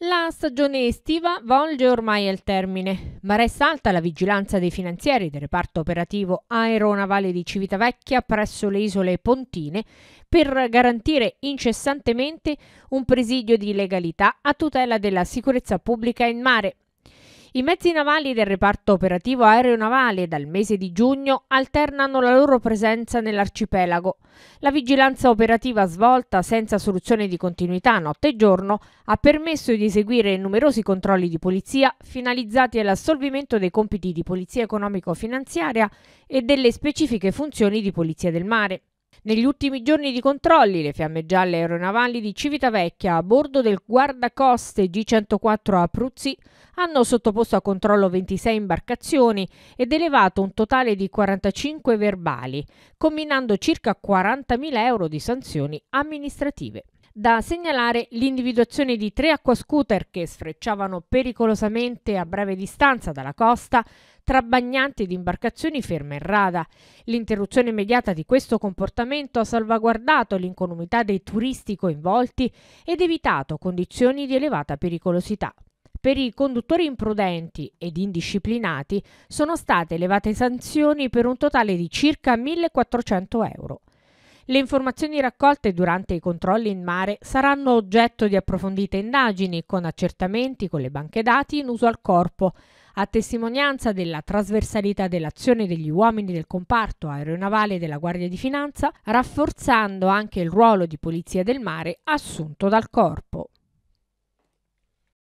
La stagione estiva volge ormai al termine, ma resta alta la vigilanza dei finanzieri del reparto operativo aeronavale di Civitavecchia presso le isole Pontine per garantire incessantemente un presidio di legalità a tutela della sicurezza pubblica in mare i mezzi navali del reparto operativo aeronavale dal mese di giugno alternano la loro presenza nell'arcipelago. La vigilanza operativa svolta senza soluzione di continuità notte e giorno ha permesso di eseguire numerosi controlli di polizia finalizzati all'assolvimento dei compiti di polizia economico-finanziaria e delle specifiche funzioni di polizia del mare. Negli ultimi giorni di controlli, le fiamme gialle aeronavali di Civitavecchia a bordo del guardacoste G104 Abruzzi hanno sottoposto a controllo 26 imbarcazioni ed elevato un totale di 45 verbali, combinando circa 40.000 euro di sanzioni amministrative. Da segnalare l'individuazione di tre acquascooter che sfrecciavano pericolosamente a breve distanza dalla costa tra bagnanti di imbarcazioni ferme in rada. L'interruzione immediata di questo comportamento ha salvaguardato l'incolumità dei turisti coinvolti ed evitato condizioni di elevata pericolosità. Per i conduttori imprudenti ed indisciplinati sono state elevate sanzioni per un totale di circa 1.400 euro. Le informazioni raccolte durante i controlli in mare saranno oggetto di approfondite indagini con accertamenti con le banche dati in uso al corpo, a testimonianza della trasversalità dell'azione degli uomini del comparto aeronavale della Guardia di Finanza, rafforzando anche il ruolo di polizia del mare assunto dal corpo.